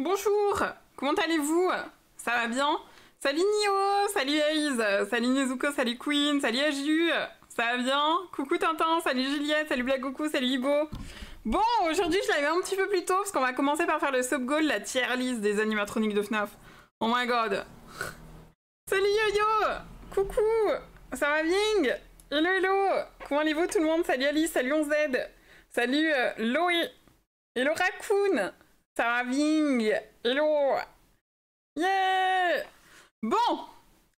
Bonjour Comment allez-vous Ça va bien Salut Nio Salut Aiz Salut Nezuko, salut Queen, salut Aju Ça va bien Coucou Tintin, salut Juliette, salut Blagoku, salut Ibo Bon, aujourd'hui je l'avais un petit peu plus tôt parce qu'on va commencer par faire le sub goal, la tier list des animatroniques de FNAF. Oh my god Salut Yo-Yo Coucou Ça va bien Hello hello Comment allez-vous tout le monde Salut Alice, salut 11 Salut euh, Loé Hello Raccoon Sarah Hello Yeah Bon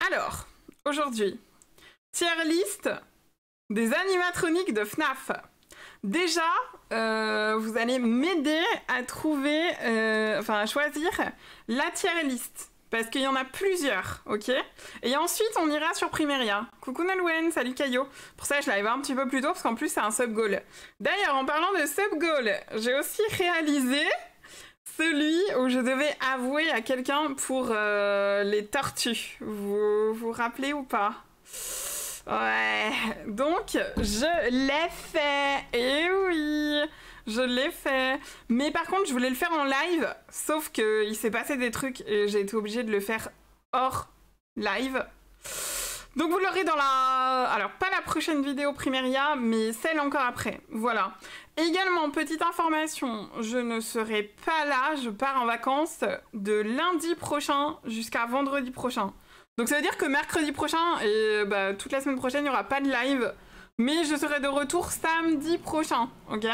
Alors, aujourd'hui, tier list des animatroniques de FNAF. Déjà, euh, vous allez m'aider à trouver, euh, enfin à choisir la tier list. Parce qu'il y en a plusieurs, ok Et ensuite, on ira sur Primeria. Coucou Nolwenn, salut Kayo Pour ça, je l'avais un petit peu plus tôt, parce qu'en plus, c'est un sub-goal. D'ailleurs, en parlant de sub-goal, j'ai aussi réalisé celui où je devais avouer à quelqu'un pour euh, les tortues. Vous vous rappelez ou pas Ouais, donc je l'ai fait. Et eh oui, je l'ai fait. Mais par contre, je voulais le faire en live, sauf que il s'est passé des trucs et j'ai été obligée de le faire hors live. Donc vous l'aurez dans la... Alors pas la prochaine vidéo Primeria, mais celle encore après. Voilà. Également, petite information, je ne serai pas là, je pars en vacances de lundi prochain jusqu'à vendredi prochain. Donc ça veut dire que mercredi prochain et bah, toute la semaine prochaine, il n'y aura pas de live. Mais je serai de retour samedi prochain, ok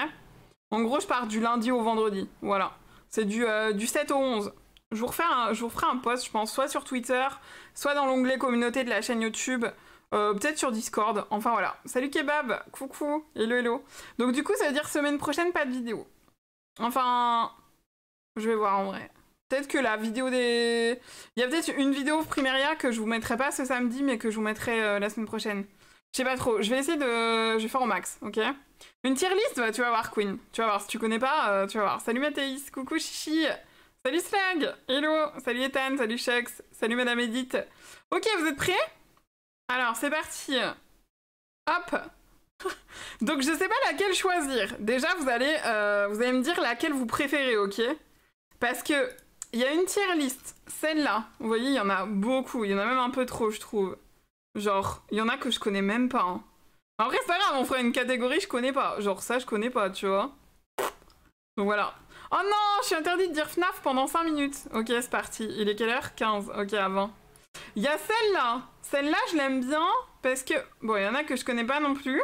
En gros, je pars du lundi au vendredi, voilà. C'est du, euh, du 7 au 11. Je vous, refais un, je vous ferai un post, je pense, soit sur Twitter, soit dans l'onglet communauté de la chaîne YouTube. Euh, peut-être sur Discord. Enfin voilà. Salut Kebab, coucou, hello hello. Donc du coup, ça veut dire semaine prochaine, pas de vidéo. Enfin, je vais voir en vrai. Peut-être que la vidéo des... Il y a peut-être une vidéo Primaria que je vous mettrai pas ce samedi, mais que je vous mettrai euh, la semaine prochaine. Je sais pas trop. Je vais essayer de... Je vais faire au max, ok Une tier list, bah, tu vas voir, Queen. Tu vas voir, si tu connais pas, euh, tu vas voir. Salut Mathéis, coucou Chichi. Salut Slag Hello Salut Ethan, salut Shax, salut Madame Edith. Ok, vous êtes prêts Alors, c'est parti. Hop Donc, je sais pas laquelle choisir. Déjà, vous allez, euh, vous allez me dire laquelle vous préférez, ok Parce que il y a une tier liste. Celle-là, vous voyez, il y en a beaucoup. Il y en a même un peu trop, je trouve. Genre, il y en a que je connais même pas. Hein. En vrai, c'est pas grave, on fera une catégorie, je connais pas. Genre, ça, je connais pas, tu vois. Donc voilà. Oh non, je suis interdit de dire FNAF pendant 5 minutes. Ok, c'est parti. Il est quelle heure 15. Ok, avant. Il y a celle-là. Celle-là, je l'aime bien parce que... Bon, il y en a que je connais pas non plus.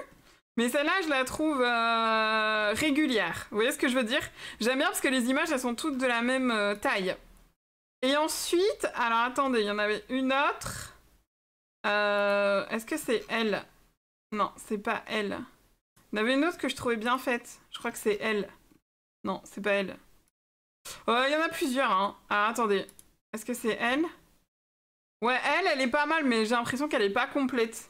Mais celle-là, je la trouve euh, régulière. Vous voyez ce que je veux dire J'aime bien parce que les images, elles sont toutes de la même euh, taille. Et ensuite... Alors, attendez, il y en avait une autre. Euh, est-ce que c'est elle Non, c'est pas elle. Il y en avait une autre que je trouvais bien faite. Je crois que c'est elle. Non, c'est pas elle. Oh, il y en a plusieurs, hein. Ah, attendez. Est-ce que c'est elle Ouais, elle, elle est pas mal, mais j'ai l'impression qu'elle est pas complète.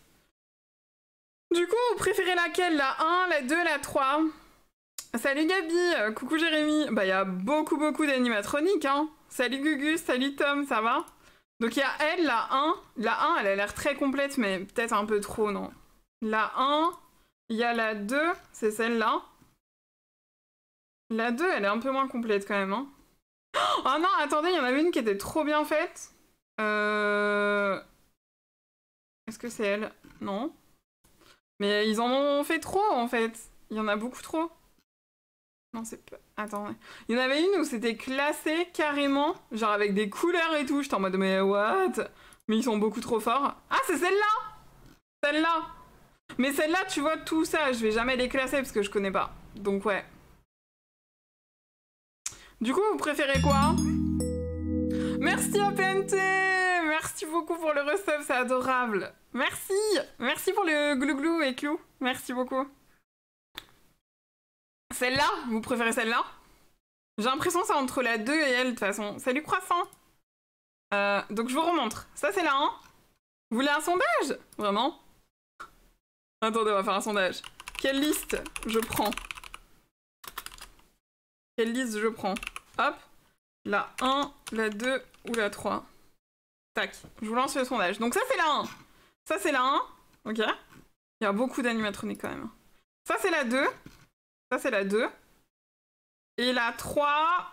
Du coup, vous préférez laquelle La 1, la 2, la 3 Salut Gabi, euh, coucou Jérémy. Bah, il y a beaucoup, beaucoup d'animatroniques, hein. Salut Gugus, salut Tom, ça va Donc, il y a elle, la 1. La 1, elle a l'air très complète, mais peut-être un peu trop, non La 1, il y a la 2, c'est celle-là. La 2, elle est un peu moins complète quand même. Hein. Oh non, attendez, il y en avait une qui était trop bien faite. Euh... Est-ce que c'est elle Non. Mais ils en ont fait trop en fait. Il y en a beaucoup trop. Non, c'est pas. Attendez. Il y en avait une où c'était classé carrément, genre avec des couleurs et tout. J'étais en mode, mais what Mais ils sont beaucoup trop forts. Ah, c'est celle-là Celle-là Mais celle-là, tu vois, tout ça, je vais jamais les classer parce que je connais pas. Donc, ouais. Du coup, vous préférez quoi hein Merci à PNT Merci beaucoup pour le resub, c'est adorable. Merci Merci pour le glouglou et clou. Merci beaucoup. Celle-là Vous préférez celle-là J'ai l'impression que c'est entre la 2 et elle, de toute façon. Salut croissant euh, Donc je vous remontre. Ça, c'est la 1. Hein. Vous voulez un sondage Vraiment Attendez, on va faire un sondage. Quelle liste je prends quelle liste je prends Hop, la 1, la 2 ou la 3. Tac, je vous lance le sondage. Donc ça c'est la 1. Ça c'est la 1. Ok. Il y a beaucoup d'animatroniques quand même. Ça c'est la 2. Ça c'est la 2. Et la 3,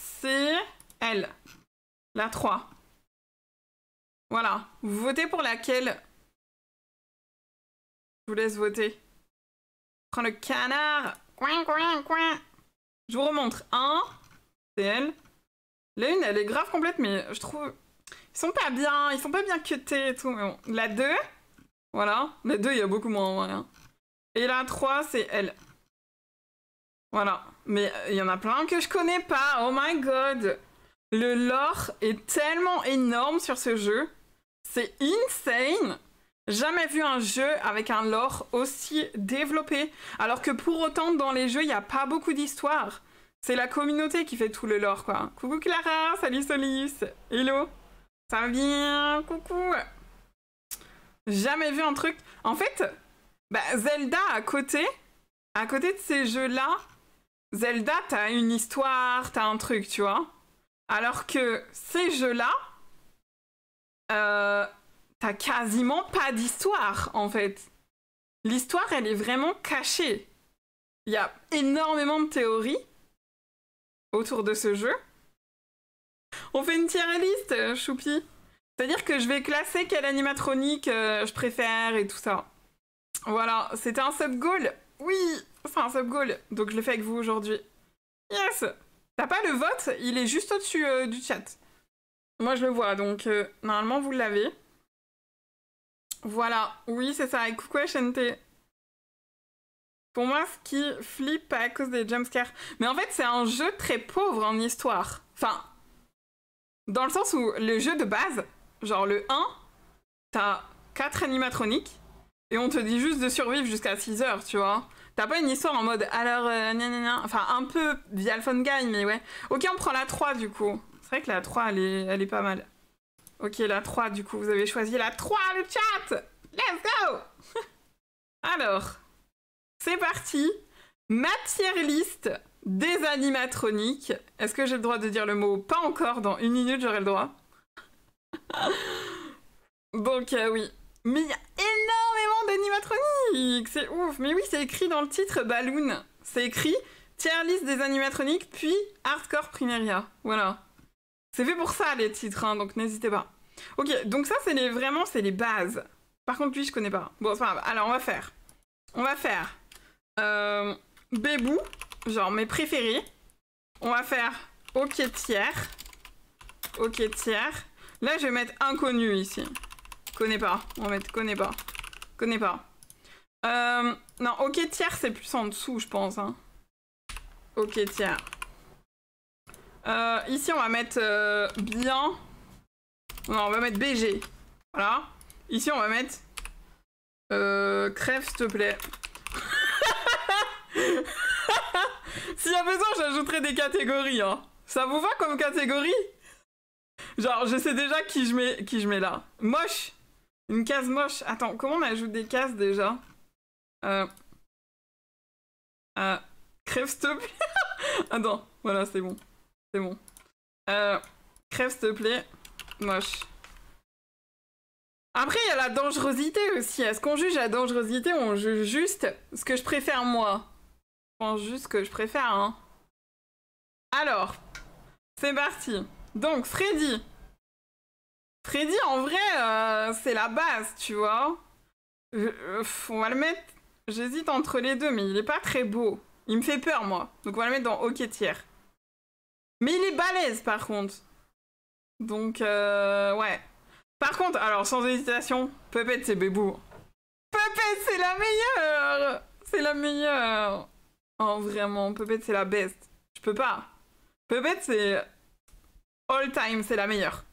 c'est elle. La 3. Voilà. Vous votez pour laquelle Je vous laisse voter. Prends le canard. Coin, coin, coin. Je vous remontre un. C'est elle. La une, elle est grave complète, mais je trouve... Ils sont pas bien, ils sont pas bien cutés et tout. La 2, voilà. La 2, il y a beaucoup moins hein. Et la 3, c'est elle. Voilà. Mais euh, il y en a plein que je connais pas. Oh my god. Le lore est tellement énorme sur ce jeu. C'est insane. Jamais vu un jeu avec un lore aussi développé, alors que pour autant dans les jeux il n'y a pas beaucoup d'histoires. C'est la communauté qui fait tout le lore quoi. Coucou Clara, salut Solis, hello, ça vient, coucou. Jamais vu un truc. En fait, bah, Zelda à côté, à côté de ces jeux là, Zelda t'as une histoire, t'as un truc, tu vois. Alors que ces jeux là, euh, quasiment pas d'histoire en fait. L'histoire, elle est vraiment cachée. Il y a énormément de théories autour de ce jeu. On fait une tier liste, euh, Choupi. C'est-à-dire que je vais classer quel animatronique euh, je préfère et tout ça. Voilà, c'était un sub-goal. Oui, Enfin, un sub-goal. Donc je le fais avec vous aujourd'hui. Yes T'as pas le vote Il est juste au-dessus euh, du chat. Moi je le vois, donc normalement vous l'avez. Voilà, oui, c'est ça. Et coucou HNT. Pour moi, ce qui flippe à cause des jumpscares. Mais en fait, c'est un jeu très pauvre en histoire. Enfin, dans le sens où le jeu de base, genre le 1, t'as 4 animatroniques et on te dit juste de survivre jusqu'à 6 heures, tu vois. T'as pas une histoire en mode alors, euh, enfin un peu via le fun guy, mais ouais. Ok, on prend la 3 du coup. C'est vrai que la 3 elle est, elle est pas mal. Ok, la 3, du coup, vous avez choisi la 3, le chat Let's go Alors, c'est parti tier liste des animatroniques. Est-ce que j'ai le droit de dire le mot Pas encore, dans une minute, j'aurai le droit. Donc, euh, oui. Mais il y a énormément d'animatroniques C'est ouf Mais oui, c'est écrit dans le titre Balloon. C'est écrit tier liste des animatroniques, puis Hardcore Primaria. Voilà. C'est fait pour ça les titres, hein, donc n'hésitez pas. Ok, donc ça c'est les, vraiment c'est les bases. Par contre lui je connais pas. Bon c'est pas grave. Alors on va faire. On va faire euh, Bébou, genre mes préférés. On va faire Ok tiers. Ok tiers. Là je vais mettre inconnu ici. Connais pas. On va mettre connais pas. Connais pas. Euh, non, ok tiers c'est plus en dessous je pense. Hein. Ok tiers. Euh, ici, on va mettre euh, bien. Non, on va mettre BG. Voilà. Ici, on va mettre... Euh, crève, s'il te plaît. S'il y a besoin, j'ajouterai des catégories. Hein. Ça vous va comme catégorie Genre, je sais déjà qui je mets, qui je mets là. Moche Une case moche. Attends, comment on ajoute des cases déjà Crève, s'il te plaît. Attends, voilà, c'est bon. C'est bon. Euh, crève, s'il te plaît. Moche. Après, il y a la dangerosité aussi. Est-ce qu'on juge la dangerosité ou on juge juste ce que je préfère moi Je pense juste ce que je préfère, hein. Alors, c'est parti. Donc, Freddy. Freddy, en vrai, euh, c'est la base, tu vois. Euh, on va le mettre... J'hésite entre les deux, mais il est pas très beau. Il me fait peur, moi. Donc, on va le mettre dans Ok tiers. Mais il est balèze par contre. Donc, euh, ouais. Par contre, alors sans hésitation, Puppet c'est Bébou. Puppet c'est la meilleure C'est la meilleure Oh vraiment, Puppet c'est la best. Je peux pas. Puppet c'est. All time, c'est la meilleure.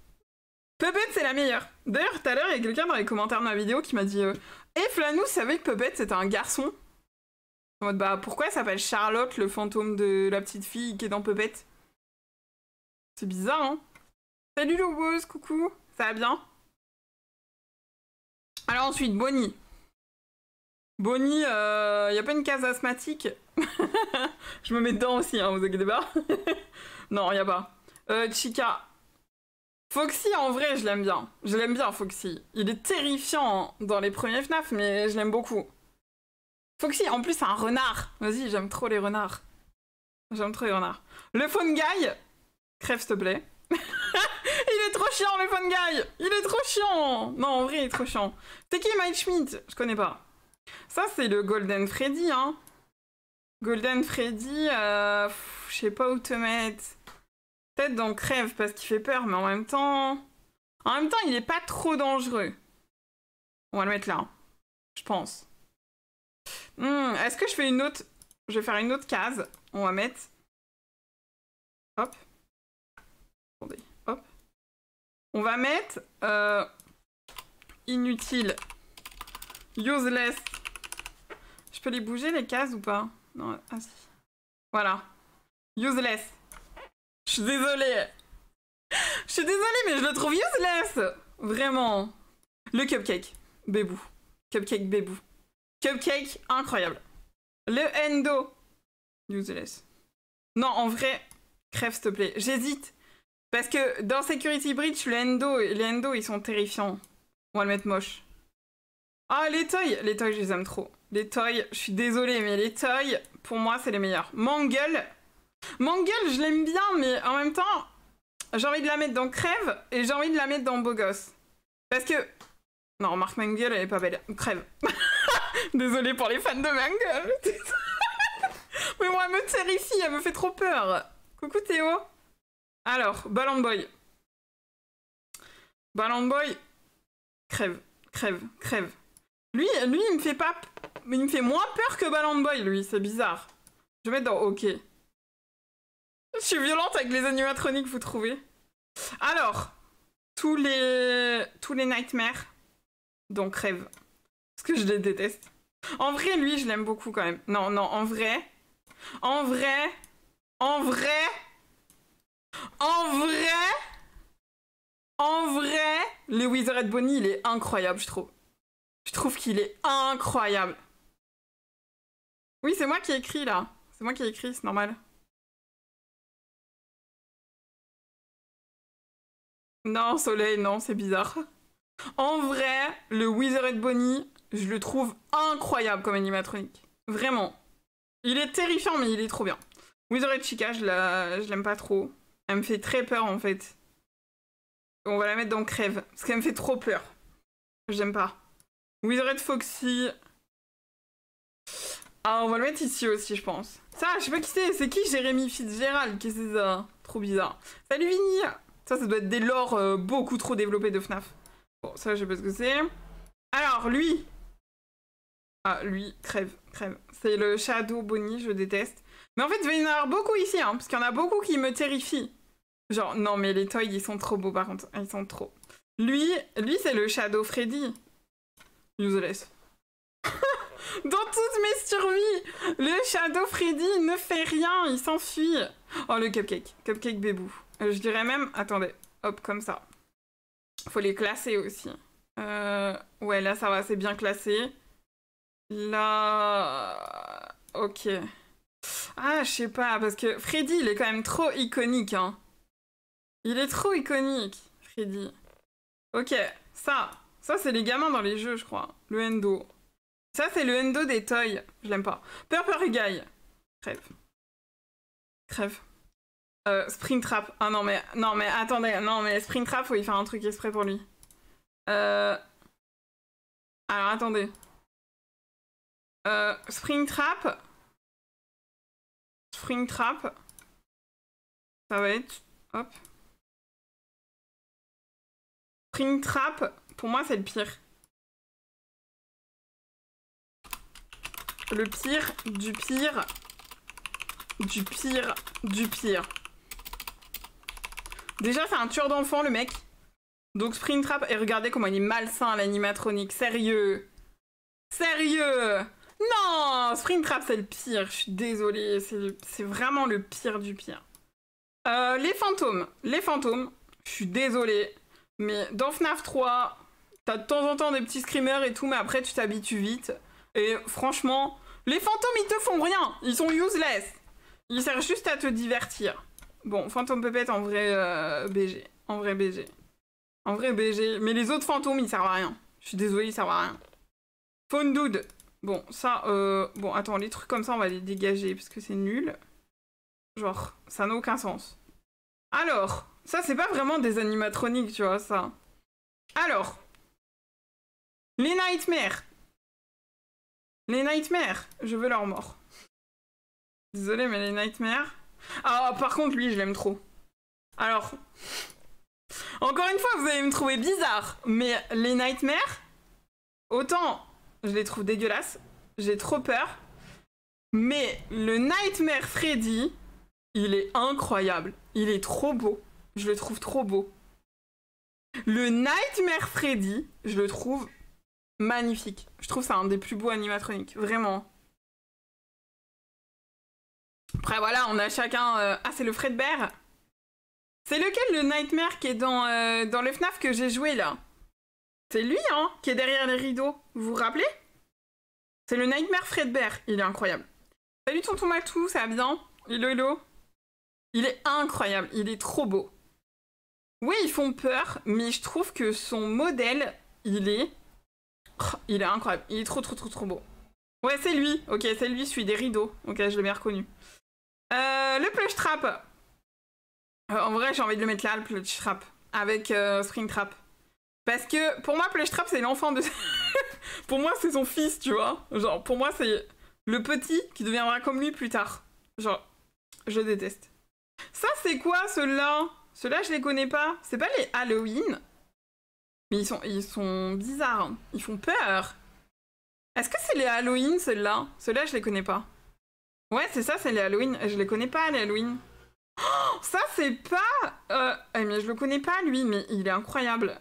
Puppet c'est la meilleure. D'ailleurs, tout à l'heure, il y a quelqu'un dans les commentaires de ma vidéo qui m'a dit euh, eh, Flanou savait que Puppet c'était un garçon En mode, bah pourquoi s'appelle Charlotte le fantôme de la petite fille qui est dans Puppet c'est bizarre, hein Salut Lobos, coucou, ça va bien Alors ensuite, Bonnie. Bonnie, il euh, n'y a pas une case asthmatique Je me mets dedans aussi, hein, vous inquiétez pas. non, il n'y a pas. Euh, Chica. Foxy, en vrai, je l'aime bien. Je l'aime bien, Foxy. Il est terrifiant hein, dans les premiers FNAF, mais je l'aime beaucoup. Foxy, en plus, c'est un renard. Vas-y, j'aime trop les renards. J'aime trop les renards. Le Phone Guy, Crève, s'il te plaît. il est trop chiant, le fun guy Il est trop chiant Non, en vrai, il est trop chiant. C'est qui Mike Schmidt Je connais pas. Ça, c'est le Golden Freddy, hein. Golden Freddy, euh, je sais pas où te mettre. Peut-être dans Crève, parce qu'il fait peur, mais en même temps... En même temps, il est pas trop dangereux. On va le mettre là, je pense. Hmm, est-ce que je fais une autre... Je vais faire une autre case. On va mettre... Hop. On va mettre euh, inutile, useless. Je peux les bouger les cases ou pas Non, ah Voilà. Useless. Je suis désolée. Je suis désolée, mais je le trouve useless. Vraiment. Le cupcake. Bébou. Cupcake bébou. Cupcake incroyable. Le endo. Useless. Non, en vrai, crève s'il te plaît. J'hésite. Parce que dans Security Breach, le Endo, les Endo, ils sont terrifiants. On va le mettre moche. Ah, les toys Les toys, je les aime trop. Les toys, je suis désolée, mais les toys, pour moi, c'est les meilleurs. Mangle Mangle, je l'aime bien, mais en même temps, j'ai envie de la mettre dans Crève et j'ai envie de la mettre dans Bogos. Parce que... Non, Marc Mangle, elle est pas belle. Crève. Désolée pour les fans de Mangle. mais moi, elle me terrifie, elle me fait trop peur. Coucou Théo alors, Ballon Boy. Ballon Boy. Crève, crève, crève. Lui, lui, il me fait pas. Il me fait moins peur que Ballon Boy, lui, c'est bizarre. Je vais mettre dans OK. Je suis violente avec les animatroniques, vous trouvez Alors, tous les. Tous les nightmares. Donc, crève. Parce que je les déteste. En vrai, lui, je l'aime beaucoup quand même. Non, non, en vrai. En vrai. En vrai. En vrai, en vrai, le Wizard Bonnie, il est incroyable, je trouve. Je trouve qu'il est incroyable. Oui, c'est moi qui ai écrit là. C'est moi qui ai écrit, c'est normal. Non, Soleil, non, c'est bizarre. En vrai, le Wizard Bonnie, je le trouve incroyable comme animatronique. Vraiment. Il est terrifiant, mais il est trop bien. Wizard Chica, je l'aime pas trop. Elle me fait très peur en fait. On va la mettre dans Crève, parce qu'elle me fait trop peur. J'aime pas. Wizard Foxy. Ah, on va le mettre ici aussi, je pense. Ça, je sais pas qui c'est. C'est qui Jérémy Fitzgerald Qu'est-ce que c'est ça Trop bizarre. Salut Vinny Ça, ça doit être des lores euh, beaucoup trop développés de FNAF. Bon, ça, je sais pas ce que c'est. Alors, lui Ah, lui, crève, crève. C'est le Shadow Bonnie, je déteste. Mais en fait, il va y en avoir beaucoup ici, hein, parce qu'il y en a beaucoup qui me terrifient. Genre, non, mais les toys, ils sont trop beaux, par contre. Ils sont trop. Lui, lui c'est le Shadow Freddy. Useless. Dans toutes mes survies, le Shadow Freddy ne fait rien, il s'enfuit. Oh, le cupcake. Cupcake bébou. Euh, je dirais même... Attendez. Hop, comme ça. Faut les classer aussi. Euh, ouais, là, ça va, c'est bien classé. Là... Ok. Ah, je sais pas, parce que Freddy, il est quand même trop iconique. Hein. Il est trop iconique, Freddy. Ok, ça. Ça, c'est les gamins dans les jeux, je crois. Le Endo. Ça, c'est le Endo des toys. Je l'aime pas. Purple Guy. Crève. Crève. Euh, Springtrap. Ah non, mais, non, mais attendez. Non, mais Springtrap, faut il faire un truc exprès pour lui. Euh... Alors, attendez. Euh, Springtrap. Springtrap, Ça va être... Hop. Springtrap, pour moi, c'est le pire. Le pire du pire du pire du pire. Déjà, c'est un tueur d'enfant, le mec. Donc, Springtrap, et regardez comment il est malsain, l'animatronique. Sérieux. Sérieux non Springtrap, c'est le pire. Je suis désolée. C'est vraiment le pire du pire. Euh, les fantômes. Les fantômes. Je suis désolée. Mais dans FNAF 3, t'as de temps en temps des petits screamers et tout, mais après, tu t'habitues vite. Et franchement, les fantômes, ils te font rien. Ils sont useless. Ils servent juste à te divertir. Bon, fantôme peut-être en vrai euh, BG. En vrai BG. En vrai BG. Mais les autres fantômes, ils servent à rien. Je suis désolée, ils servent à rien. Phone dude. Bon, ça, euh... bon, attends, les trucs comme ça, on va les dégager parce que c'est nul. Genre, ça n'a aucun sens. Alors, ça, c'est pas vraiment des animatroniques, tu vois, ça. Alors, les nightmares. Les nightmares, je veux leur mort. Désolé, mais les nightmares. Ah, par contre, lui, je l'aime trop. Alors, encore une fois, vous allez me trouver bizarre, mais les nightmares, autant je les trouve dégueulasses. J'ai trop peur. Mais le Nightmare Freddy, il est incroyable. Il est trop beau. Je le trouve trop beau. Le Nightmare Freddy, je le trouve magnifique. Je trouve ça un des plus beaux animatroniques, vraiment. Après voilà, on a chacun... Euh, ah, c'est le Fredbear C'est lequel le Nightmare qui est dans, euh, dans le FNAF que j'ai joué là c'est lui, hein, qui est derrière les rideaux. Vous vous rappelez C'est le Nightmare Fredbear. Il est incroyable. Salut tonton Matou, ça va bien Hello, hello. Il est incroyable. Il est trop beau. Oui, ils font peur, mais je trouve que son modèle, il est... Oh, il est incroyable. Il est trop, trop, trop, trop beau. Ouais, c'est lui. Ok, c'est lui, celui des rideaux. Ok, je l'ai bien reconnu. Euh, le plush trap. Euh, en vrai, j'ai envie de le mettre là, le plush trap. Avec euh, Spring Trap. Parce que pour moi, Plechtrap, c'est l'enfant de. pour moi, c'est son fils, tu vois. Genre, pour moi, c'est le petit qui deviendra comme lui plus tard. Genre, je déteste. Ça, c'est quoi, ceux-là Ceux-là, je les connais pas. C'est pas les Halloween Mais ils sont, ils sont bizarres. Hein. Ils font peur. Est-ce que c'est les Halloween, ceux-là Ceux-là, je les connais pas. Ouais, c'est ça, c'est les Halloween. Je les connais pas, les Halloween. Oh, ça, c'est pas... Euh... Eh, bien, je le connais pas, lui, mais il est incroyable.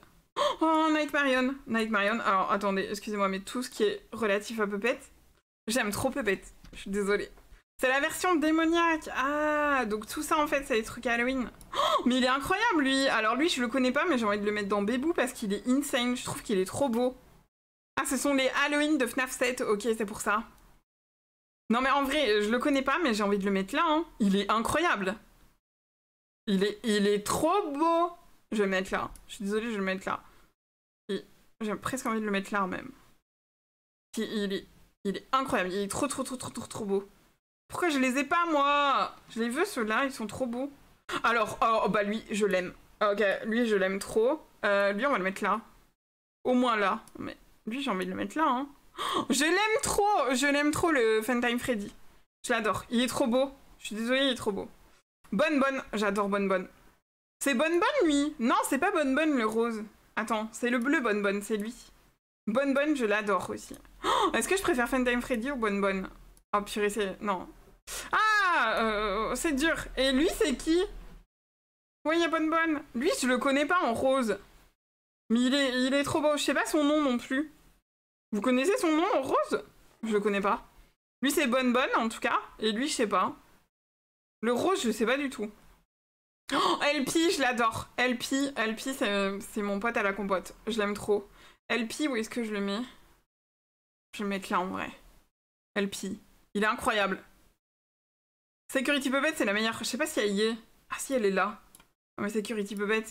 Oh, Night Marion. Night Marion. Alors, attendez, excusez-moi, mais tout ce qui est relatif à Puppet, j'aime trop Puppet. Je suis désolée. C'est la version démoniaque. Ah, donc tout ça, en fait, c'est des trucs Halloween. Oh, mais il est incroyable, lui. Alors, lui, je le connais pas, mais j'ai envie de le mettre dans Bébou parce qu'il est insane. Je trouve qu'il est trop beau. Ah, ce sont les Halloween de FNAF 7. Ok, c'est pour ça. Non, mais en vrai, je le connais pas, mais j'ai envie de le mettre là. Hein. Il est incroyable. Il est, il est trop beau. Je vais le mettre là. Je suis désolée, je vais le mettre là. J'ai presque envie de le mettre là même. il est, il est incroyable. Il est trop, trop, trop, trop, trop, trop beau. Pourquoi je les ai pas, moi Je les veux, ceux-là. Ils sont trop beaux. Alors, oh, oh bah lui, je l'aime. Ah, ok, lui, je l'aime trop. Euh, lui, on va le mettre là. Au moins là. Mais lui, j'ai envie de le mettre là, hein. Oh, je l'aime trop Je l'aime trop, le Funtime Freddy. Je l'adore. Il est trop beau. Je suis désolée, il est trop beau. Bonne, bonne. J'adore Bonne, bonne. C'est Bonne Bonne, lui Non, c'est pas Bonne Bonne, le rose. Attends, c'est le bleu Bonne Bonne, c'est lui. Bonne Bonne, je l'adore aussi. Oh, est-ce que je préfère Funtime Freddy ou Bonne Bonne Oh purée, c'est... Non. Ah euh, C'est dur. Et lui, c'est qui Oui, il y a Bonne Bonne. Lui, je le connais pas en rose. Mais il est, il est trop beau. Je sais pas son nom non plus. Vous connaissez son nom en rose Je le connais pas. Lui, c'est Bonne Bonne, en tout cas. Et lui, je sais pas. Le rose, je sais pas du tout. Oh, LP, je l'adore. LP, LP c'est mon pote à la compote. Je l'aime trop. LP, où est-ce que je le mets Je vais le mettre là en vrai. LP. Il est incroyable. Security Puppet, c'est la meilleure. Je sais pas si elle y est. Ah si, elle est là. Oh, mais Security Puppet.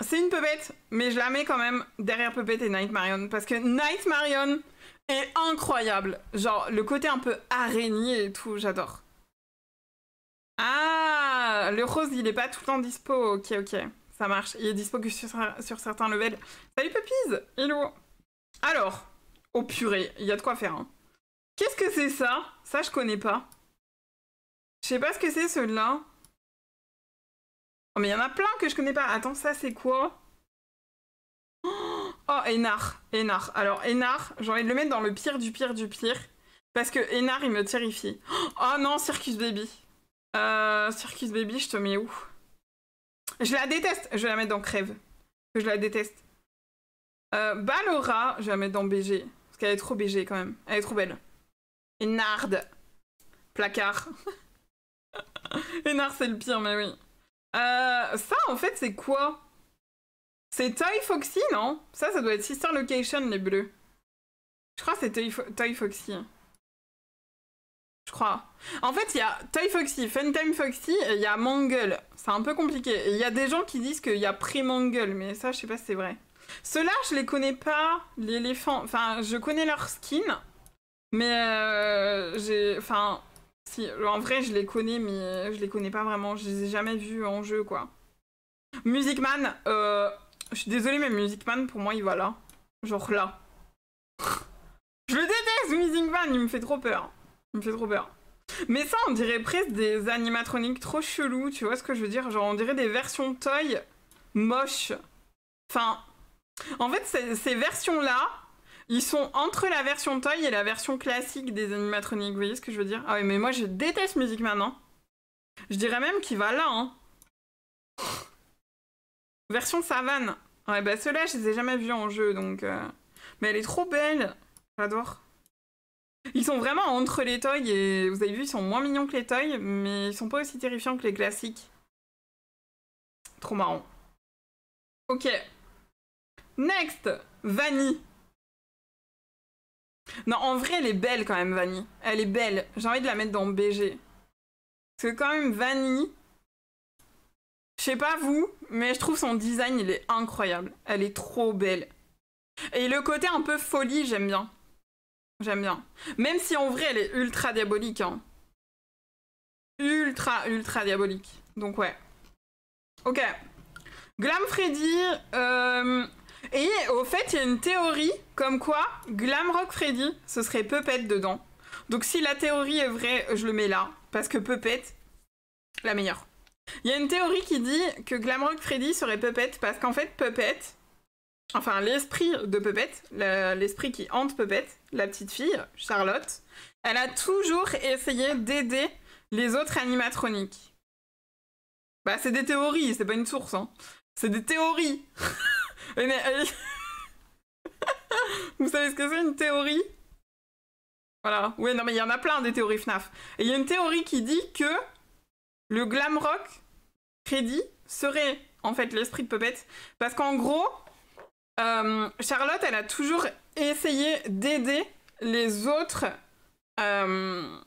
C'est une Puppet, mais je la mets quand même derrière Puppet et Night Parce que Night Marion est incroyable. Genre, le côté un peu araignée et tout, j'adore. Ah, le rose, il est pas tout le temps dispo. Ok, ok, ça marche. Il est dispo que sur, certains levels. Salut Puppies Hello Alors, oh purée, il y a de quoi faire. Hein. Qu'est-ce que c'est ça Ça, je connais pas. Je sais pas ce que c'est, celui-là. Oh, mais il y en a plein que je connais pas. Attends, ça, c'est quoi Oh, Hénard. Ennard. Alors, Hénard, j'ai envie de le mettre dans le pire du pire du pire. Parce que Hénard, il me terrifie. Oh non, Circus Baby. Euh, circus Baby, je te mets où Je la déteste. Je vais la mettre dans Crève. Je la déteste. Euh, Ballora, je vais la mettre dans BG. Parce qu'elle est trop BG quand même. Elle est trop belle. Et Placard. Et c'est le pire, mais oui. Euh, ça, en fait, c'est quoi C'est Toy Foxy, non Ça, ça doit être Sister Location, les bleus. Je crois que c'est Toy Foxy. En fait, il y a Toy Foxy, Funtime Foxy et il y a Mangle. C'est un peu compliqué. Il y a des gens qui disent qu'il y a pré-Mangle, mais ça, je sais pas si c'est vrai. Ceux-là, je les connais pas, l'éléphant. Enfin, je connais leur skin, mais euh, j'ai. Enfin, si, en vrai, je les connais, mais je les connais pas vraiment. Je les ai jamais vus en jeu, quoi. Music Man, euh, je suis désolée, mais Music Man, pour moi, il va là. Genre là. Je le déteste, Music Man, il me fait trop peur. Il me fait trop peur. Mais ça, on dirait presque des animatroniques trop chelous, tu vois ce que je veux dire Genre, on dirait des versions toy moches. Enfin, en fait, ces, versions-là, ils sont entre la version toy et la version classique des animatroniques, vous voyez ce que je veux dire Ah oui, mais moi, je déteste Musique maintenant. Hein. Je dirais même qu'il va là, hein. Version savane. Ah ouais, bah ceux-là, je les ai jamais vus en jeu, donc... Euh, mais elle est trop belle J'adore. Ils sont vraiment entre les toys et vous avez vu, ils sont moins mignons que les toys, mais ils sont pas aussi terrifiants que les classiques. Trop marrant. Ok. Next Vanny. Non, en vrai, elle est belle quand même, Vanny. Elle est belle. J'ai envie de la mettre dans BG. Parce que quand même, Vanny... Je sais pas vous, mais je trouve son design, il est incroyable. Elle est trop belle. Et le côté un peu folie, j'aime bien. J'aime bien. Même si en vrai, elle est ultra diabolique. Hein. Ultra, ultra diabolique. Donc ouais. Ok. Glam Freddy. Euh, et au fait, il y a une théorie comme quoi Glam Rock Freddy, ce serait Puppet dedans. Donc si la théorie est vraie, je le mets là. Parce que Puppet, la meilleure. Il y a une théorie qui dit que Glamrock Freddy serait Puppet parce qu'en fait, Puppet, enfin l'esprit de Puppet, l'esprit qui hante Puppet, la petite fille, Charlotte, elle a toujours essayé d'aider les autres animatroniques. Bah c'est des théories, c'est pas une source, hein. C'est des théories. Euh, vous savez ce que c'est une théorie Voilà. Oui, non mais il y en a plein des théories FNAF. Et il y a une théorie qui dit que le Glamrock, rock crédit serait en fait l'esprit de Puppet. Parce qu'en gros, euh, Charlotte, elle a toujours essayé d'aider les autres, euh,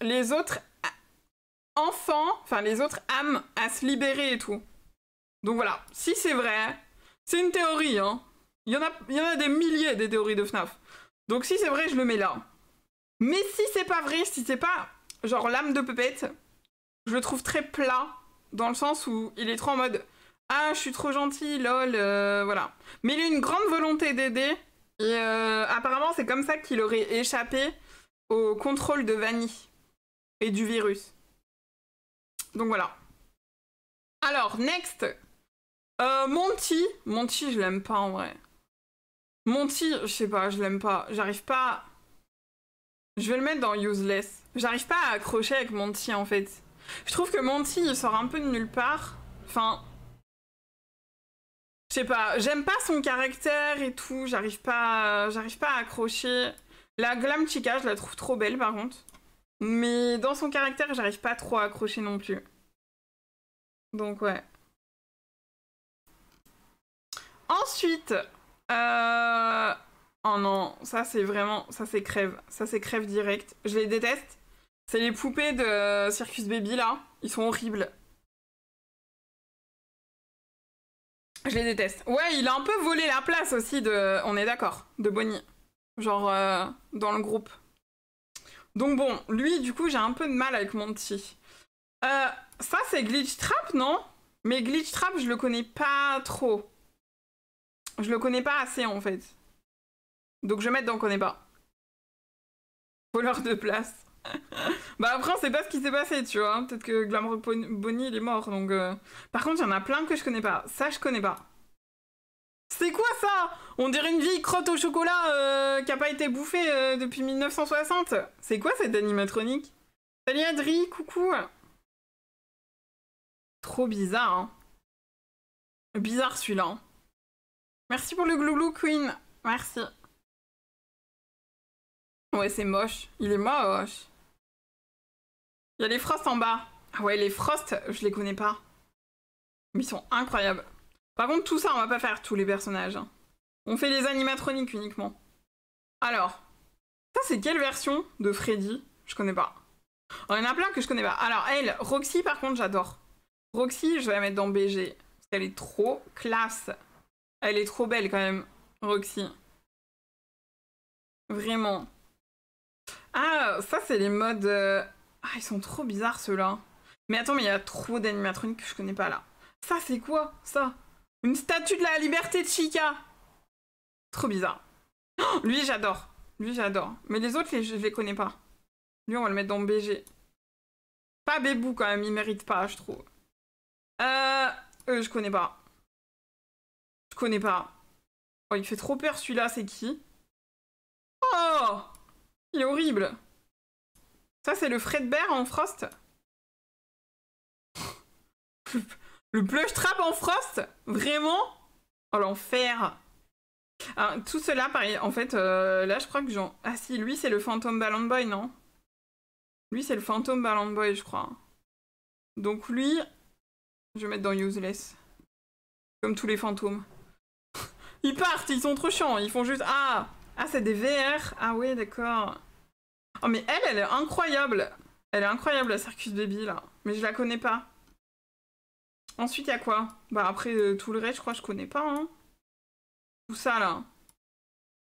les autres enfants, enfin les autres âmes à se libérer et tout. Donc voilà, si c'est vrai, c'est une théorie, hein. Il y, en a, y a des milliers des théories de FNAF. Donc si c'est vrai, je le mets là. Mais si c'est pas vrai, si c'est pas genre l'âme de Puppet, je le trouve très plat, dans le sens où il est trop en mode ah, je suis trop gentil, lol, euh, voilà. Mais il a une grande volonté d'aider. Et euh, apparemment, c'est comme ça qu'il aurait échappé au contrôle de Vanny et du virus. Donc voilà. Alors, next. Euh, Monty. Monty, je l'aime pas en vrai. Monty, je sais pas, je l'aime pas. J'arrive pas. Je vais le mettre dans Useless. J'arrive pas à accrocher avec Monty en fait. Je trouve que Monty, il sort un peu de nulle part. Enfin, je sais pas, j'aime pas son caractère et tout, j'arrive pas, à... Euh, j'arrive pas à accrocher. La glam chica, je la trouve trop belle par contre. Mais dans son caractère, j'arrive pas trop à accrocher non plus. Donc ouais. Ensuite, euh, oh non, ça c'est vraiment, ça c'est crève, ça c'est crève direct. Je les déteste. C'est les poupées de Circus Baby là, ils sont horribles. Je les déteste. Ouais, il a un peu volé la place aussi de. On est d'accord, de Bonnie. Genre, euh, dans le groupe. Donc bon, lui, du coup, j'ai un peu de mal avec Monty. Euh, ça, c'est Glitch Trap, non Mais Glitch Trap, je le connais pas trop. Je le connais pas assez, en fait. Donc je vais mettre dans connais pas. Voleur de place bah après, on sait pas ce qui s'est passé, tu vois. Peut-être que Glamrock Bonnie, il est mort. Donc, euh. Par contre, il y en a plein que je connais pas. Ça, je connais pas. C'est quoi ça On dirait une vie crotte au chocolat euh, qui a pas été bouffée euh, depuis 1960. C'est quoi cette animatronique Salut Adri, coucou Trop bizarre, hein. Bizarre celui-là. Hein. Merci pour le glouglou, Queen. Merci. Ouais, c'est moche. Il est moche. Il y a les frosts en bas. Ah ouais, les frosts, je les connais pas. Mais ils sont incroyables. Par contre, tout ça, on va pas faire tous les personnages. Hein. On fait les animatroniques uniquement. Alors, ça c'est quelle version de Freddy Je connais pas. Oh, il y en a plein que je connais pas. Alors elle, Roxy par contre, j'adore. Roxy, je vais la mettre dans BG. Parce qu'elle est trop classe. Elle est trop belle quand même, Roxy. Vraiment. Ah, ça c'est les modes... Euh, ah, ils sont trop bizarres ceux-là. Mais attends, mais il y a trop d'animatroniques que je connais pas là. Ça, c'est quoi Ça Une statue de la liberté de Chica Trop bizarre. Oh, lui, j'adore. Lui, j'adore. Mais les autres, je les connais pas. Lui, on va le mettre dans BG. Pas Bébou quand même, il mérite pas, je trouve. Euh, euh je connais pas. Je connais pas. Oh, il fait trop peur celui-là, c'est qui Oh Il est horrible ça, c'est le Fredbear en Frost Le plush trap en Frost Vraiment Oh, l'enfer ah, Tout cela, pareil. En fait, euh, là, je crois que j'en... Ah si, lui, c'est le Phantom Ballon Boy, non Lui, c'est le Phantom Ballon Boy, je crois. Donc lui, je vais mettre dans Useless. Comme tous les fantômes. Ils partent, ils sont trop chiants, ils font juste... Ah Ah, c'est des VR Ah oui, d'accord. Oh mais elle, elle est incroyable. Elle est incroyable la Circus Baby là. Mais je la connais pas. Ensuite, il y a quoi Bah après, euh, tout le reste, je crois, je connais pas. Hein. Tout ça là.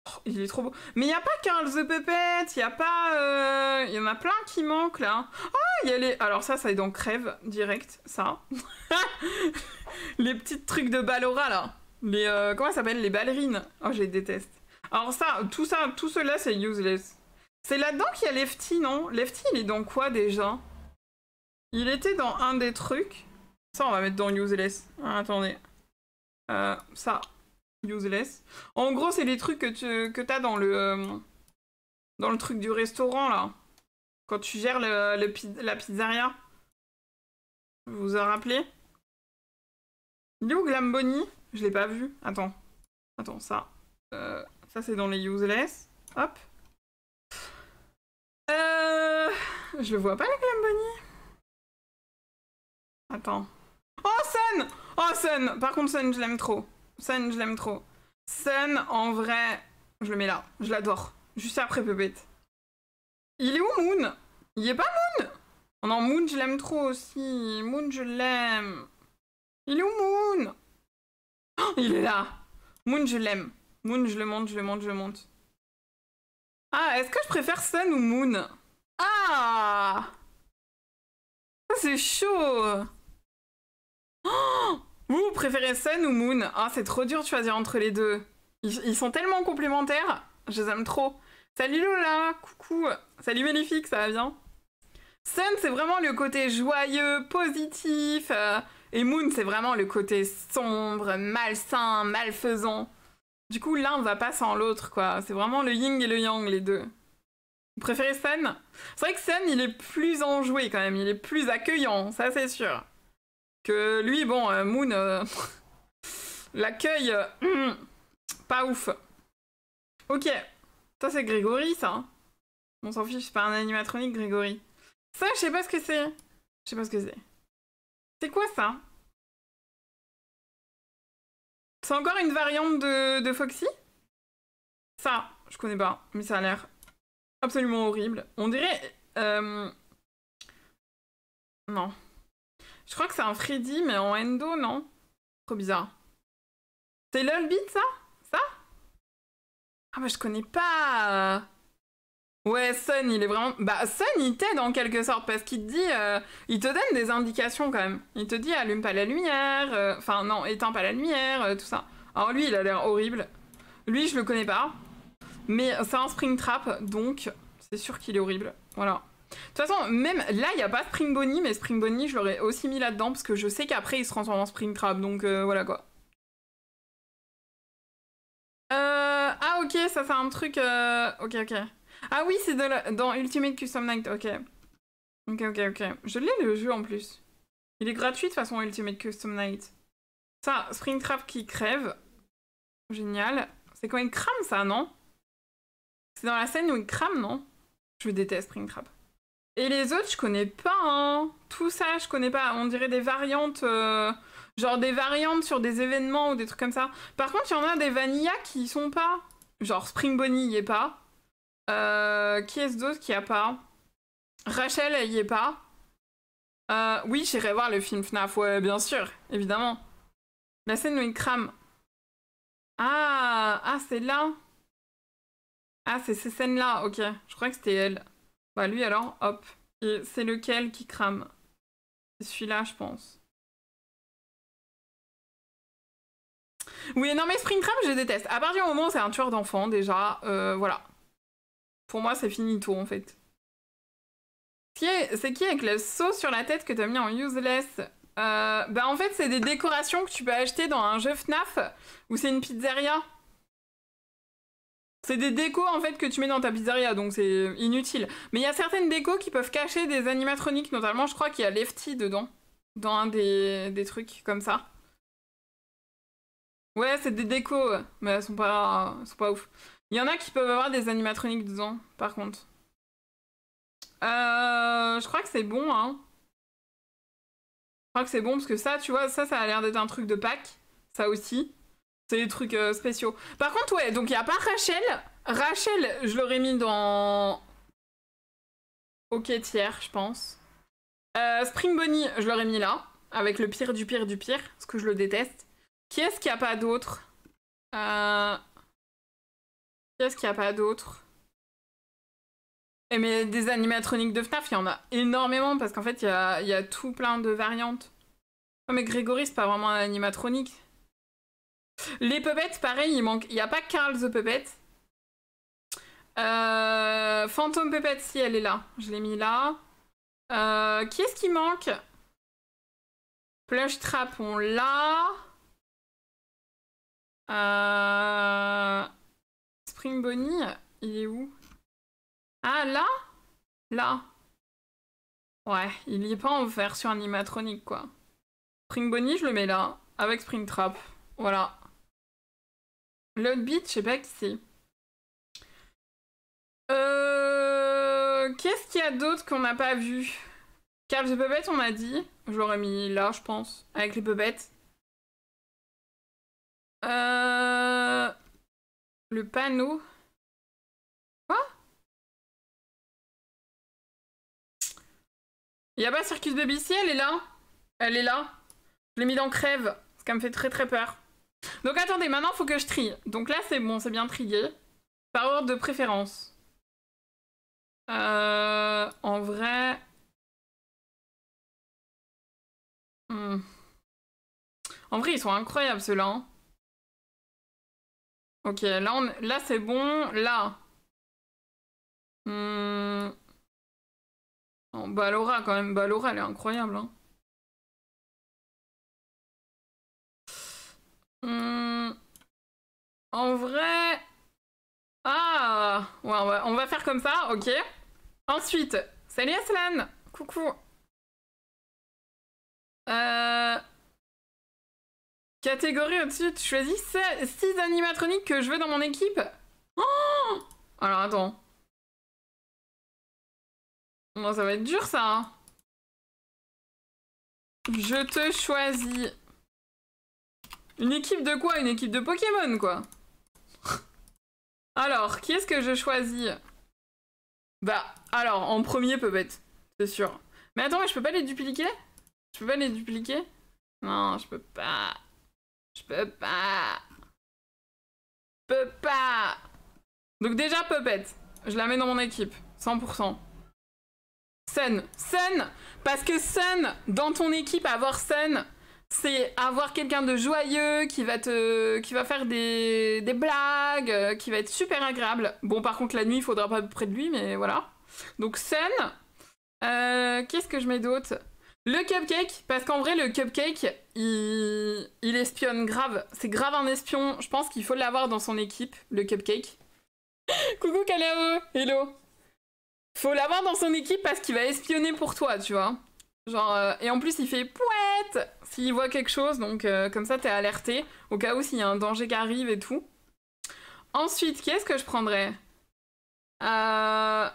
Oh, il est trop beau. Mais il n'y a pas Carl the Puppet, il n'y a pas... Il euh, y en a plein qui manquent là. Ah, il y a les... Alors ça, ça est donc crève direct, ça. les petits trucs de Ballora là. Les... Euh, comment ça s'appelle Les ballerines. Oh, je les déteste. Alors ça, tout ça, tout cela, c'est useless. C'est là-dedans qu'il y a Lefty, non Lefty, il est dans quoi déjà Il était dans un des trucs. Ça, on va mettre dans Useless. Ah, attendez. Euh, ça. Useless. En gros, c'est les trucs que tu as dans le, euh, dans le truc du restaurant, là. Quand tu gères le, la pizzeria. Vous vous en rappelez Il Glamboni Je l'ai pas vu. Attends. Attends, ça. Euh, ça, c'est dans les Useless. Hop. Euh, je le vois pas, la Bunny. Attends. Oh, Sun Oh, Sun Par contre, Sun, je l'aime trop. Sun, je l'aime trop. Sun, en vrai, je le mets là. Je l'adore. Juste après Puppet. Il est où, Moon Il est pas Moon Oh non, Moon, je l'aime trop aussi. Moon, je l'aime. Il est où, Moon oh, Il est là Moon, je l'aime. Moon, je le monte, je le monte, je le monte. Ah, est-ce que je préfère Sun ou Moon Ah c'est chaud oh! Vous préférez Sun ou Moon Ah, c'est trop dur de choisir entre les deux. Ils, sont tellement complémentaires, je les aime trop. Salut Lola, coucou Salut magnifique, ça va bien Sun, c'est vraiment le côté joyeux, positif, euh, et Moon, c'est vraiment le côté sombre, malsain, malfaisant. Du coup, l'un va pas sans l'autre, quoi. C'est vraiment le yin et le yang, les deux. Vous préférez Sen C'est vrai que Sen, il est plus enjoué quand même, il est plus accueillant, ça c'est sûr. Que lui, bon, euh, Moon, euh, l'accueil, euh, pas ouf. Ok, ça c'est Grégory, ça. Hein. On s'en fiche, c'est pas un animatronique, Grégory. Ça, je sais pas ce que c'est. Je sais pas ce que c'est. C'est quoi ça c'est encore une variante de, de Foxy Ça, je connais pas, mais ça a l'air absolument horrible. On dirait... Euh, non. Je crois que c'est un Freddy, mais en endo, non Trop bizarre. C'est bit ça Ça Ah bah je connais pas Ouais, Sun, il est vraiment. Bah, Sun, il t'aide en quelque sorte parce qu'il te dit. Euh, il te donne des indications quand même. Il te dit allume pas la lumière, euh, enfin non, éteins pas la lumière, euh, tout ça. Alors lui, il a l'air horrible. Lui, je le connais pas. Mais c'est un Springtrap, donc c'est sûr qu'il est horrible. Voilà. De toute façon, même là, il n'y a pas Spring Bonnie, mais Spring Bonnie, je l'aurais aussi mis là-dedans parce que je sais qu'après, il se transforme en Springtrap, donc voilà quoi. Euh. Ah, ok, ça c'est un truc. Ok, ok. Ah oui, c'est dans Ultimate Custom Night, ok. Ok, ok, ok. Je l'ai le jeu en plus. Il est gratuit de façon Ultimate Custom Night. Ça, Springtrap qui crève. Génial. C'est quand il crame ça, non C'est dans la scène où il crame, non Je déteste Springtrap. Et les autres, je connais pas, hein. Tout ça, je connais pas. On dirait des variantes, euh, genre des variantes sur des événements ou des trucs comme ça. Par contre, il y en a des vanilla qui sont pas. Genre Spring Bonnie y est pas. Euh, qui est-ce d'autre qui a pas Rachel, elle y est pas. Euh, oui, j'irai voir le film FNAF, ouais, bien sûr, évidemment. La scène où il crame. Ah, ah c'est là. Ah, c'est ces scènes-là, ok. Je crois que c'était elle. Bah lui alors, hop. Et c'est lequel qui crame C'est celui-là, je pense. Oui, non mais Springtrap, je déteste. À partir du moment où c'est un tueur d'enfant déjà, euh, voilà. Pour moi, c'est fini tout en fait. C'est qui avec le saut sur la tête que t'as mis en useless euh, Bah en fait, c'est des décorations que tu peux acheter dans un jeu FNAF ou c'est une pizzeria. C'est des décos en fait que tu mets dans ta pizzeria, donc c'est inutile. Mais il y a certaines décos qui peuvent cacher des animatroniques, notamment je crois qu'il y a Lefty dedans, dans un des, des trucs comme ça. Ouais, c'est des décos, mais elles sont pas, elles sont pas ouf. Il y en a qui peuvent avoir des animatroniques dedans, par contre. Euh, je crois que c'est bon, hein. Je crois que c'est bon, parce que ça, tu vois, ça, ça a l'air d'être un truc de Pâques. Ça aussi. C'est des trucs euh, spéciaux. Par contre, ouais, donc il n'y a pas Rachel. Rachel, je l'aurais mis dans... Ok tiers, je pense. Euh, Spring Bonnie, je l'aurais mis là. Avec le pire du pire du pire, parce que je le déteste. quest ce qu'il n'y a pas d'autre euh... Qu'est-ce qu'il n'y a pas d'autres Et eh, mais des animatroniques de FNAF, il y en a énormément parce qu'en fait, il y a, y a, tout plein de variantes. Oh, mais Grégory, c'est pas vraiment un animatronique. Les puppets, pareil, il manque. Il n'y a pas Carl the Puppet. Euh, Phantom Puppet, si elle est là. Je l'ai mis là. Euh, qui ce qui manque Plush Trap, on l'a. Euh, Spring Bonnie, il est où Ah, là Là Ouais, il y est pas en version animatronique, quoi. Spring Bonnie, je le mets là, avec Springtrap. Voilà. L'autre beat, je sais pas qui c'est. Euh... Qu'est-ce qu'il y a d'autre qu'on n'a pas vu Car the Puppet, on a dit. Je l'aurais mis là, je pense, avec les puppets. Euh... Le panneau. Quoi Y'a pas Circus Baby ici elle est là Elle est là. Je l'ai mis dans crève, ce qui me fait très très peur. Donc attendez, maintenant faut que je trie. Donc là c'est bon, c'est bien trié. Par ordre de préférence. Euh, en vrai... Hmm. En vrai, ils sont incroyables ceux-là. Hein. Ok, là, là c'est bon. Là. Hum... Laura Ballora, quand même. Ballora, elle est incroyable. Hein. Hmm. En vrai... Ah ouais, on, va... on, va, faire comme ça, ok. Ensuite, salut Aslan Coucou euh... Catégorie au-dessus, tu choisis 6 animatroniques que je veux dans mon équipe oh Alors attends. Non, ça va être dur ça. Hein. Je te choisis. Une équipe de quoi Une équipe de Pokémon quoi. alors, qui est-ce que je choisis Bah, alors, en premier peut-être, c'est sûr. Mais attends, je peux pas les dupliquer Je peux pas les dupliquer Non, je peux pas. Je peux pas. peux pas. Donc déjà, Puppet. Je la mets dans mon équipe. 100%. Sun. Sun Parce que Sun, dans ton équipe, avoir Sun, c'est avoir quelqu'un de joyeux qui va te qui va faire des, des blagues euh, qui va être super agréable bon par contre la nuit il faudra pas être près de lui mais voilà donc Sun euh, qu'est-ce que je mets d'autre le cupcake, parce qu'en vrai, le cupcake, il, il espionne grave. C'est grave un espion. Je pense qu'il faut l'avoir dans son équipe, le cupcake. Coucou Kaleo, hello. Faut l'avoir dans son équipe parce qu'il va espionner pour toi, tu vois. Genre, euh, et en plus, il fait pouette s'il voit quelque chose, donc euh, comme ça, t'es alerté au cas où s'il y a un danger qui arrive et tout. Ensuite, qu'est-ce que je prendrais euh...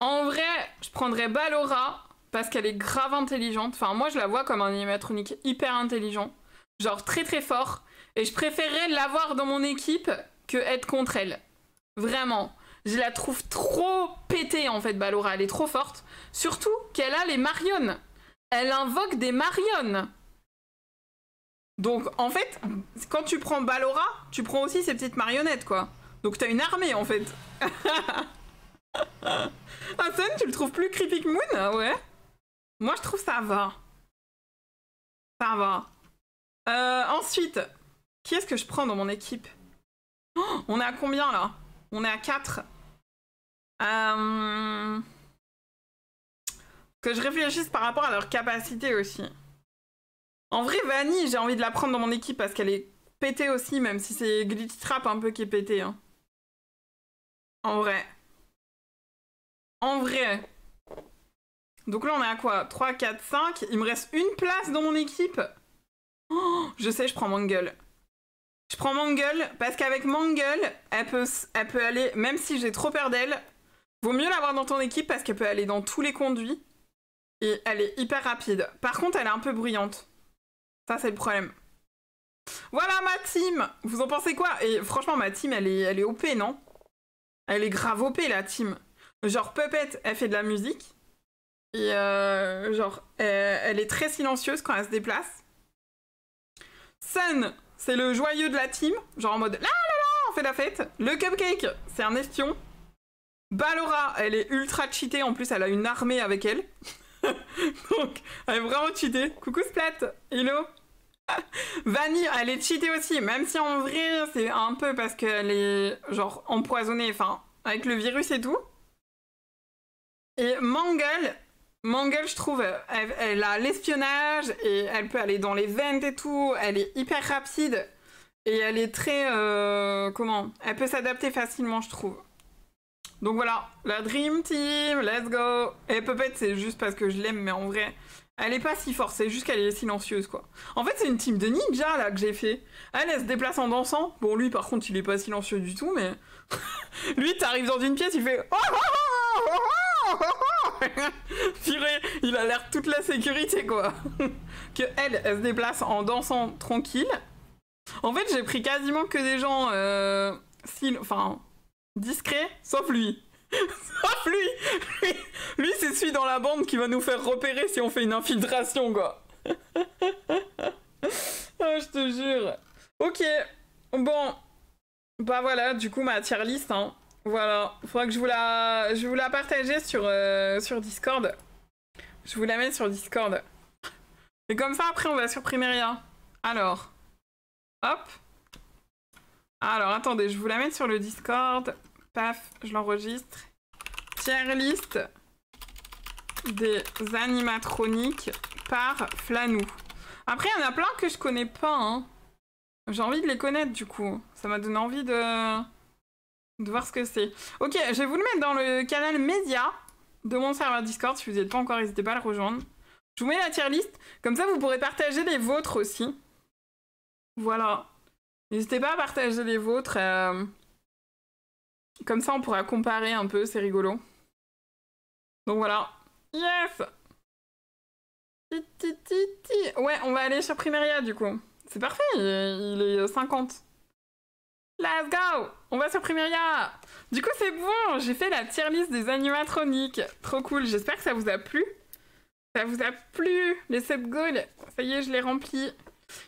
En vrai, je prendrais Ballora parce qu'elle est grave intelligente. Enfin, moi, je la vois comme un animatronique hyper intelligent, genre très très fort. Et je préférerais l'avoir dans mon équipe que être contre elle. Vraiment. Je la trouve trop pétée en fait, Ballora. Elle est trop forte. Surtout qu'elle a les marionnes. Elle invoque des marionnes. Donc en fait, quand tu prends Ballora, tu prends aussi ces petites marionnettes quoi. Donc t'as une armée en fait. Hassan, ah, tu le trouves plus creepy Moon hein, Ouais. Moi, je trouve ça va. Ça va. Euh, ensuite, qui est-ce que je prends dans mon équipe oh, On est à combien, là On est à 4. Euh, que je réfléchisse par rapport à leur capacité aussi. En vrai, Vanny, j'ai envie de la prendre dans mon équipe parce qu'elle est pétée aussi, même si c'est Glitch Trap un peu qui est pétée hein. En vrai. En vrai. Donc là, on est à quoi 3, 4, 5. Il me reste une place dans mon équipe. Oh, je sais, je prends Mangle. Je prends Mangle parce qu'avec Mangle, elle peut, elle peut aller, même si j'ai trop peur d'elle, vaut mieux l'avoir dans ton équipe parce qu'elle peut aller dans tous les conduits. Et elle est hyper rapide. Par contre, elle est un peu bruyante. Ça, c'est le problème. Voilà ma team Vous en pensez quoi Et franchement, ma team, elle est, elle est OP, non Elle est grave OP, la team. Genre, Puppet, elle fait de la musique. Et euh, genre, euh, elle, est très silencieuse quand elle se déplace. Sun, c'est le joyeux de la team. Genre en mode la la la, on fait la fête. Le Cupcake, c'est un estion Ballora, elle est ultra cheatée. En plus, elle a une armée avec elle. Donc, elle est vraiment cheatée. Coucou Splat, hello. Vanille, elle est cheatée aussi. Même si en vrai, c'est un peu parce qu'elle est genre empoisonnée. Enfin, avec le virus et tout. Et Mangle, Mangle, je trouve, elle, a l'espionnage et elle peut aller dans les ventes et tout. Elle est hyper rapide et elle est très. Euh, comment Elle peut s'adapter facilement, je trouve. Donc voilà, la Dream Team, let's go Et Puppet, c'est juste parce que je l'aime, mais en vrai, elle est pas si forte, c'est juste qu'elle est silencieuse, quoi. En fait, c'est une team de ninja, là, que j'ai fait. Elle, elle se déplace en dansant. Bon, lui, par contre, il est pas silencieux du tout, mais... lui, t'arrives dans une pièce, il fait... Oh, oh, oh, Furé, il a l'air toute la sécurité, quoi. que elle, se déplace en dansant tranquille. En fait, j'ai pris quasiment que des gens, euh, enfin, discrets, sauf lui. sauf lui Lui, c'est celui dans la bande qui va nous faire repérer si on fait une infiltration, quoi. oh, je te jure. Ok, bon. Bah voilà, du coup, ma tier list, hein. Voilà, faudra que je vous la, je vous la partager sur, euh, sur Discord. Je vous la mets sur Discord. Et comme ça, après, on va supprimer rien. Alors, hop. Alors, attendez, je vous la mets sur le Discord. Paf, je l'enregistre. Tier liste des animatroniques par Flanou. Après, il y en a plein que je connais pas. Hein. J'ai envie de les connaître, du coup. Ça m'a donné envie de de voir ce que c'est. Ok, je vais vous le mettre dans le canal média de mon serveur Discord. Si vous n'êtes êtes pas encore, n'hésitez pas à le rejoindre. Je vous mets la tier list. Comme ça, vous pourrez partager les vôtres aussi. Voilà. N'hésitez pas à partager les vôtres. Euh. Comme ça, on pourra comparer un peu. C'est rigolo. Donc voilà. Yes Ouais, on va aller chez Primaria du coup. C'est parfait, il est 50. Let's go On va sur Primeria Du coup, c'est bon J'ai fait la tier list des animatroniques. Trop cool. J'espère que ça vous a plu. Ça vous a plu, les sept goals. Ça y est, je l'ai rempli.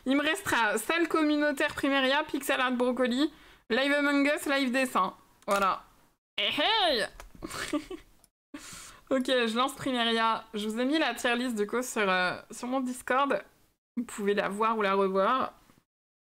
Il me restera salle communautaire Primeria, pixel art brocoli, live Among Us, live dessin. Voilà. Eh, hey hey Ok, je lance Primeria. Je vous ai mis la tier list du coup sur, euh, sur mon Discord. Vous pouvez la voir ou la revoir.